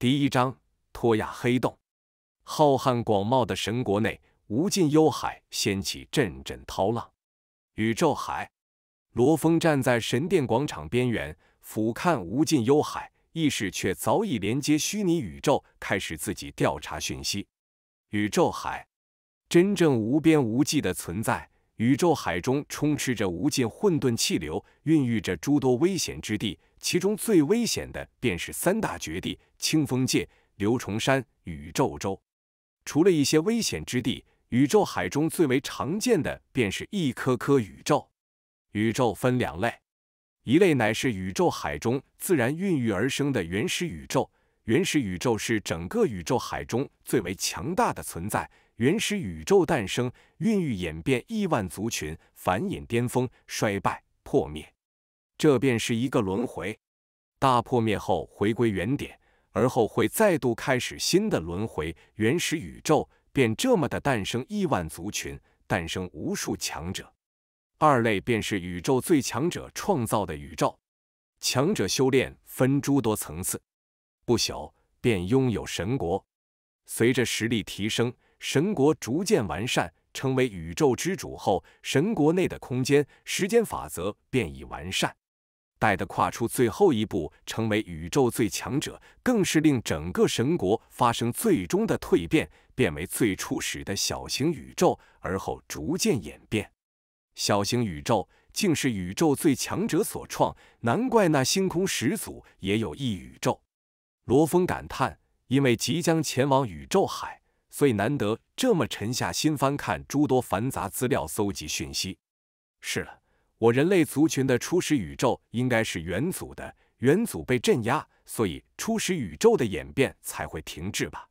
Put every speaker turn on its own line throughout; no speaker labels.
第一章，托亚黑洞。浩瀚广袤的神国内，无尽幽海掀起阵阵涛浪。宇宙海，罗峰站在神殿广场边缘，俯瞰无尽幽海，意识却早已连接虚拟宇宙，开始自己调查讯息。宇宙海，真正无边无际的存在。宇宙海中充斥着无尽混沌气流，孕育着诸多危险之地，其中最危险的便是三大绝地：清风界、流重山、宇宙洲。除了一些危险之地，宇宙海中最为常见的便是一颗颗宇宙。宇宙分两类，一类乃是宇宙海中自然孕育而生的原始宇宙，原始宇宙是整个宇宙海中最为强大的存在。原始宇宙诞生、孕育、演变，亿万族群繁衍、巅峰、衰败、破灭，这便是一个轮回。大破灭后回归原点，而后会再度开始新的轮回。原始宇宙便这么的诞生，亿万族群诞生无数强者。二类便是宇宙最强者创造的宇宙，强者修炼分诸多层次，不朽便拥有神国，随着实力提升。神国逐渐完善，成为宇宙之主后，神国内的空间、时间法则便已完善。待他跨出最后一步，成为宇宙最强者，更是令整个神国发生最终的蜕变，变为最初始的小型宇宙，而后逐渐演变。小型宇宙竟是宇宙最强者所创，难怪那星空始祖也有一宇宙。罗峰感叹，因为即将前往宇宙海。所以难得这么沉下心翻看诸多繁杂资料，搜集讯息。是了，我人类族群的初始宇宙应该是元祖的，元祖被镇压，所以初始宇宙的演变才会停滞吧，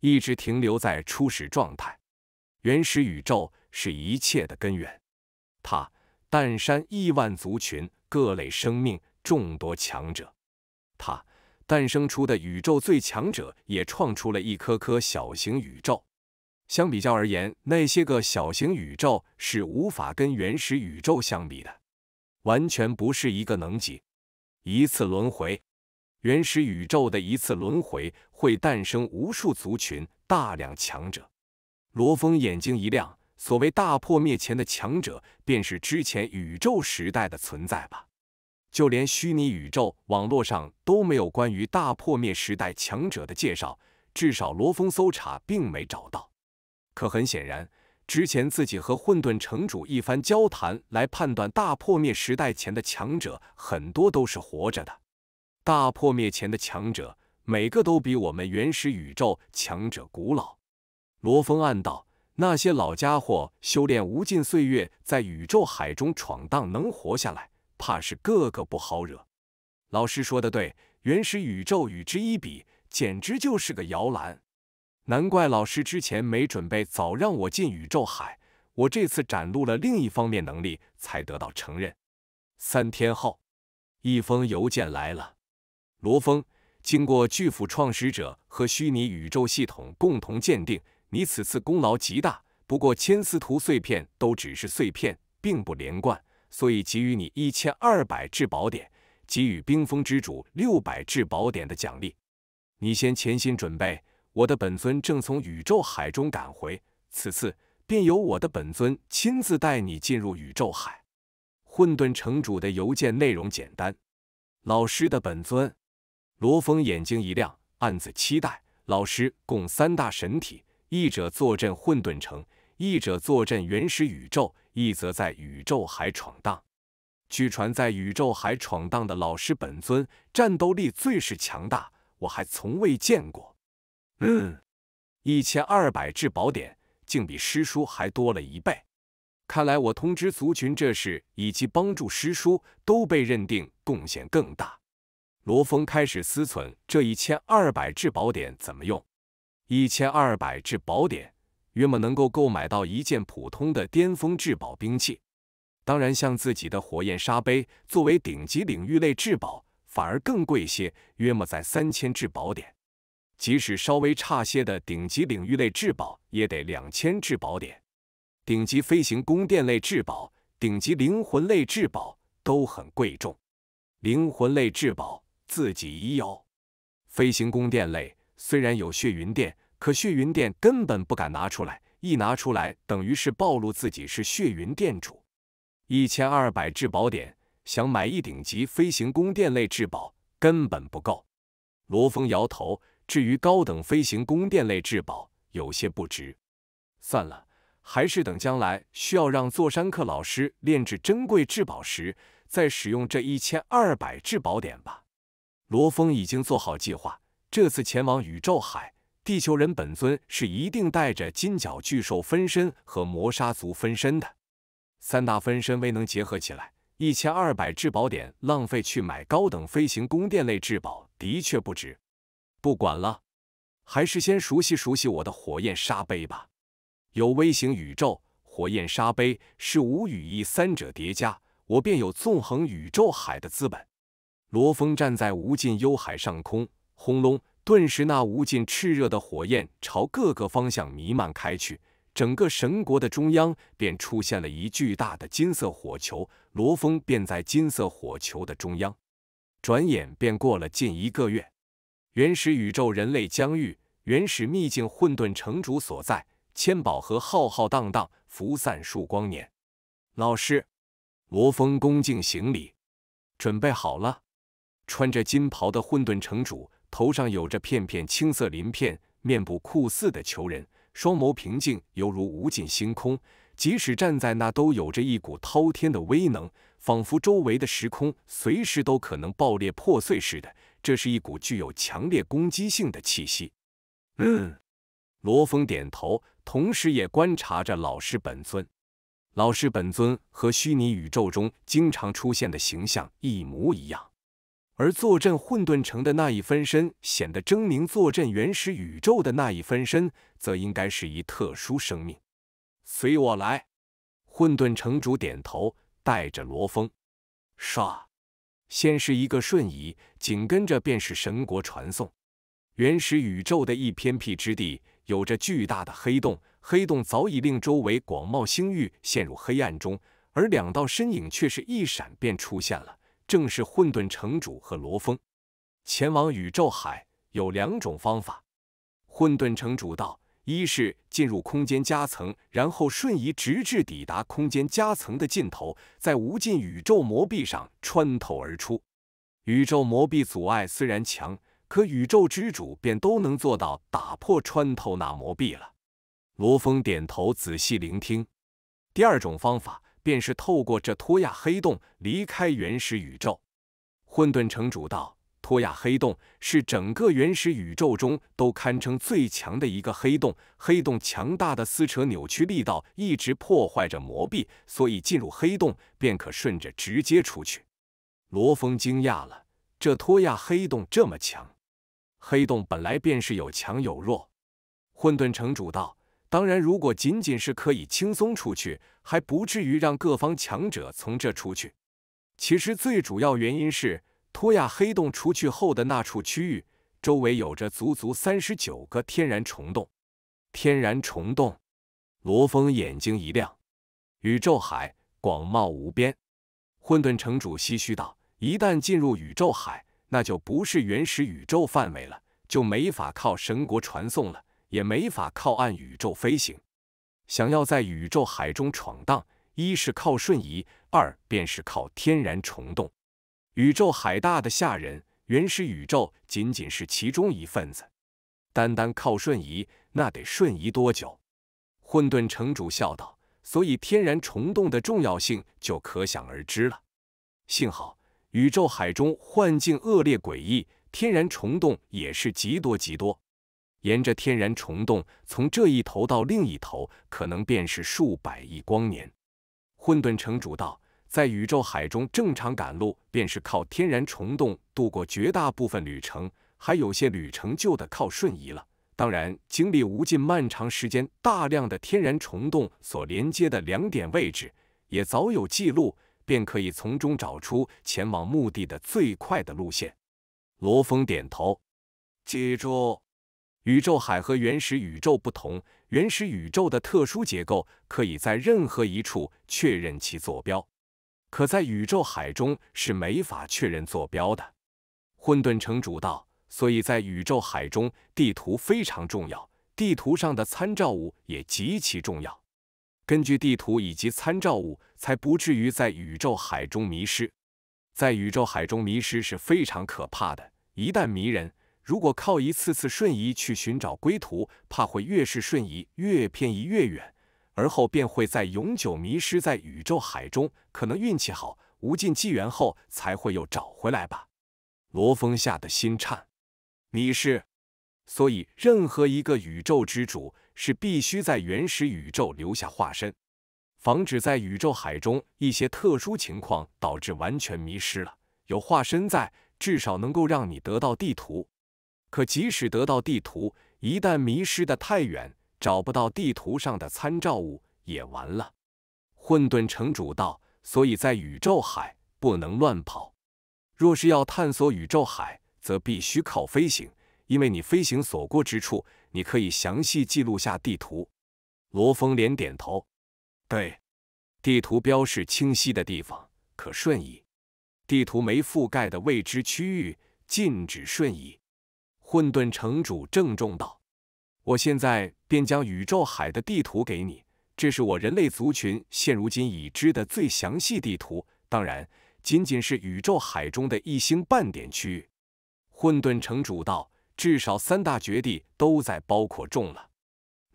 一直停留在初始状态。原始宇宙是一切的根源，它诞生亿万族群，各类生命，众多强者，它。诞生出的宇宙最强者也创出了一颗颗小型宇宙。相比较而言，那些个小型宇宙是无法跟原始宇宙相比的，完全不是一个能级。一次轮回，原始宇宙的一次轮回会诞生无数族群、大量强者。罗峰眼睛一亮，所谓大破灭前的强者，便是之前宇宙时代的存在吧。就连虚拟宇宙网络上都没有关于大破灭时代强者的介绍，至少罗峰搜查并没找到。可很显然，之前自己和混沌城主一番交谈，来判断大破灭时代前的强者很多都是活着的。大破灭前的强者，每个都比我们原始宇宙强者古老。罗峰暗道：那些老家伙修炼无尽岁月，在宇宙海中闯荡，能活下来？怕是个个不好惹。老师说的对，原始宇宙与之一比，简直就是个摇篮。难怪老师之前没准备，早让我进宇宙海。我这次展露了另一方面能力，才得到承认。三天后，一封邮件来了。罗峰，经过巨斧创始者和虚拟宇宙系统共同鉴定，你此次功劳极大。不过，千丝图碎片都只是碎片，并不连贯。所以给予你一千二百至宝典，给予冰封之主六百至宝典的奖励。你先潜心准备，我的本尊正从宇宙海中赶回，此次便由我的本尊亲自带你进入宇宙海。混沌城主的邮件内容简单。老师的本尊，罗峰眼睛一亮，暗自期待。老师共三大神体，一者坐镇混沌城，一者坐镇原始宇宙。一则在宇宙海闯荡，据传在宇宙海闯荡的老师本尊战斗力最是强大，我还从未见过。嗯，一千二百至宝典，竟比师叔还多了一倍。看来我通知族群这事，以及帮助师叔，都被认定贡献更大。罗峰开始思忖这一千二百至宝典怎么用。一千二百至宝典，约莫能够购买到一件普通的巅峰至宝兵器，当然，像自己的火焰沙杯作为顶级领域类至宝，反而更贵些，约莫在三千至宝点。即使稍微差些的顶级领域类至宝，也得两千至宝点。顶级飞行宫殿类至宝、顶级灵魂类至宝都很贵重。灵魂类至宝自己已有，飞行宫殿类虽然有血云殿。可血云殿根本不敢拿出来，一拿出来等于是暴露自己是血云殿主。一千二百至宝点，想买一顶级飞行宫殿类至宝根本不够。罗峰摇头，至于高等飞行宫殿类至宝，有些不值。算了，还是等将来需要让座山客老师炼制珍贵至宝时，再使用这一千二百至宝点吧。罗峰已经做好计划，这次前往宇宙海。地球人本尊是一定带着金角巨兽分身和魔杀族分身的，三大分身未能结合起来，一千二百至宝点浪费去买高等飞行宫殿类至宝，的确不值。不管了，还是先熟悉熟悉我的火焰沙碑吧。有微型宇宙火焰沙碑，是无羽翼三者叠加，我便有纵横宇宙海的资本。罗峰站在无尽幽海上空，轰隆。顿时，那无尽炽热的火焰朝各个方向弥漫开去，整个神国的中央便出现了一巨大的金色火球，罗峰便在金色火球的中央。转眼便过了近一个月，原始宇宙人类疆域，原始秘境混沌城主所在，千宝盒浩浩荡荡，浮散数光年。老师，罗峰恭敬行礼，准备好了。穿着金袍的混沌城主。头上有着片片青色鳞片，面部酷似的球人，双眸平静，犹如无尽星空。即使站在那，都有着一股滔天的威能，仿佛周围的时空随时都可能爆裂破碎似的。这是一股具有强烈攻击性的气息。嗯，罗峰点头，同时也观察着老师本尊。老师本尊和虚拟宇宙中经常出现的形象一模一样。而坐镇混沌城的那一分身显得狰狞，坐镇原始宇宙的那一分身，则应该是一特殊生命。随我来！混沌城主点头，带着罗峰，唰，先是一个瞬移，紧跟着便是神国传送。原始宇宙的一偏僻之地，有着巨大的黑洞，黑洞早已令周围广袤星域陷入黑暗中，而两道身影却是一闪便出现了。正是混沌城主和罗峰前往宇宙海有两种方法。混沌城主道：“一是进入空间夹层，然后瞬移，直至抵达空间夹层的尽头，在无尽宇宙魔壁上穿透而出。宇宙魔壁阻碍虽然强，可宇宙之主便都能做到打破穿透那魔壁了。”罗峰点头，仔细聆听。第二种方法。便是透过这托亚黑洞离开原始宇宙。混沌城主道：“托亚黑洞是整个原始宇宙中都堪称最强的一个黑洞。黑洞强大的撕扯扭曲力道一直破坏着魔壁，所以进入黑洞便可顺着直接出去。”罗峰惊讶了：“这托亚黑洞这么强？黑洞本来便是有强有弱。”混沌城主道。当然，如果仅仅是可以轻松出去，还不至于让各方强者从这出去。其实，最主要原因是托亚黑洞出去后的那处区域，周围有着足足三十九个天然虫洞。天然虫洞，罗峰眼睛一亮。宇宙海广袤无边，混沌城主唏嘘道：“一旦进入宇宙海，那就不是原始宇宙范围了，就没法靠神国传送了。”也没法靠岸宇宙飞行，想要在宇宙海中闯荡，一是靠瞬移，二便是靠天然虫洞。宇宙海大的吓人，原始宇宙仅仅是其中一份子。单单靠瞬移，那得瞬移多久？混沌城主笑道：“所以天然虫洞的重要性就可想而知了。幸好宇宙海中幻境恶劣诡异，天然虫洞也是极多极多。”沿着天然虫洞，从这一头到另一头，可能便是数百亿光年。混沌城主道：“在宇宙海中正常赶路，便是靠天然虫洞度过绝大部分旅程，还有些旅程就得靠瞬移了。当然，经历无尽漫长时间，大量的天然虫洞所连接的两点位置也早有记录，便可以从中找出前往目的的最快的路线。”罗峰点头，记住。宇宙海和原始宇宙不同，原始宇宙的特殊结构可以在任何一处确认其坐标，可在宇宙海中是没法确认坐标的。混沌城主道，所以在宇宙海中，地图非常重要，地图上的参照物也极其重要。根据地图以及参照物，才不至于在宇宙海中迷失。在宇宙海中迷失是非常可怕的，一旦迷人。如果靠一次次瞬移去寻找归途，怕会越是瞬移越偏移越远，而后便会在永久迷失在宇宙海中。可能运气好，无尽纪元后才会又找回来吧。罗峰吓得心颤。你是？所以任何一个宇宙之主是必须在原始宇宙留下化身，防止在宇宙海中一些特殊情况导致完全迷失了。有化身在，至少能够让你得到地图。可即使得到地图，一旦迷失的太远，找不到地图上的参照物，也完了。混沌城主道：“所以在宇宙海不能乱跑。若是要探索宇宙海，则必须靠飞行，因为你飞行所过之处，你可以详细记录下地图。”罗峰连点头：“对，地图标示清晰的地方可瞬移，地图没覆盖的未知区域禁止瞬移。”混沌城主郑重道：“我现在便将宇宙海的地图给你，这是我人类族群现如今已知的最详细地图，当然，仅仅是宇宙海中的一星半点区域。”混沌城主道：“至少三大绝地都在包括中了。”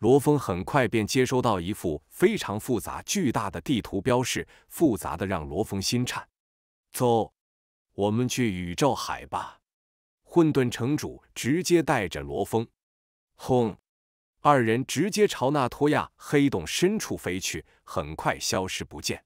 罗峰很快便接收到一副非常复杂、巨大的地图标示，复杂的让罗峰心颤。走，我们去宇宙海吧。混沌城主直接带着罗峰，轰！二人直接朝纳托亚黑洞深处飞去，很快消失不见。